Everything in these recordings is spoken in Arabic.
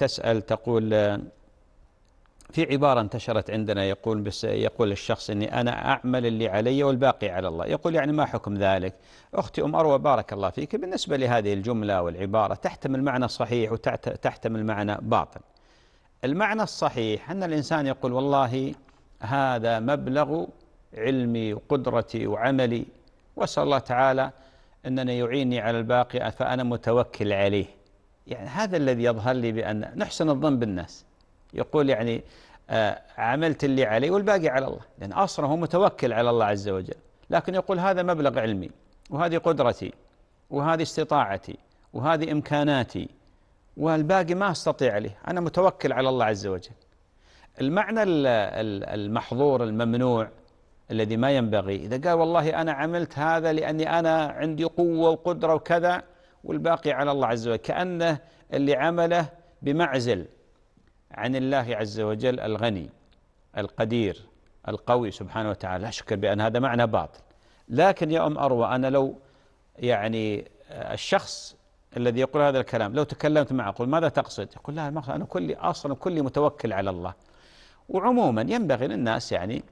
تسأل تقول في عبارة انتشرت عندنا يقول بس يقول الشخص أني أنا أعمل اللي علي والباقي على الله يقول يعني ما حكم ذلك أختي أم أروى بارك الله فيك بالنسبة لهذه الجملة والعبارة تحتمل معنى صحيح وتحتمل معنى باطل المعنى الصحيح أن الإنسان يقول والله هذا مبلغ علمي وقدرتي وعملي وأسأل الله تعالى أنني يعيني على الباقي فأنا متوكل عليه يعني هذا الذي يظهر لي بأن نحسن الظن بالناس يقول يعني آه، عملت اللي علي والباقي على الله لأن أصلا هو متوكل على الله عز وجل لكن يقول هذا مبلغ علمي وهذه قدرتي وهذه استطاعتي وهذه إمكاناتي والباقي ما أستطيع عليه أنا متوكل على الله عز وجل المعنى المحظور الممنوع الذي ما ينبغي إذا قال والله أنا عملت هذا لأني أنا عندي قوة وقدرة وكذا والباقي على الله عز وجل كأنه اللي عمله بمعزل عن الله عز وجل الغني القدير القوي سبحانه وتعالى لا شك بأن هذا معنى باطل لكن يا أم أروى أنا لو يعني الشخص الذي يقول هذا الكلام لو تكلمت معه أقول ماذا تقصد يقول لا أنا كلي أصلا كلي متوكل على الله وعموما ينبغي للناس يعني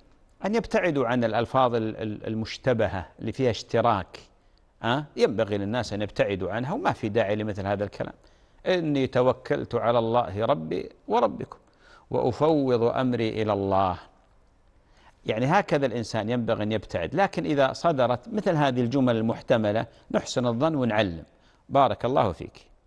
أن يبتعدوا عن الألفاظ المشتبهة اللي فيها اشتراك ها ينبغي للناس أن يبتعدوا عنها وما في داعي لمثل هذا الكلام إني توكلت على الله ربي وربكم وأفوض أمري إلى الله يعني هكذا الإنسان ينبغي أن يبتعد لكن إذا صدرت مثل هذه الجمل المحتملة نحسن الظن ونعلم بارك الله فيك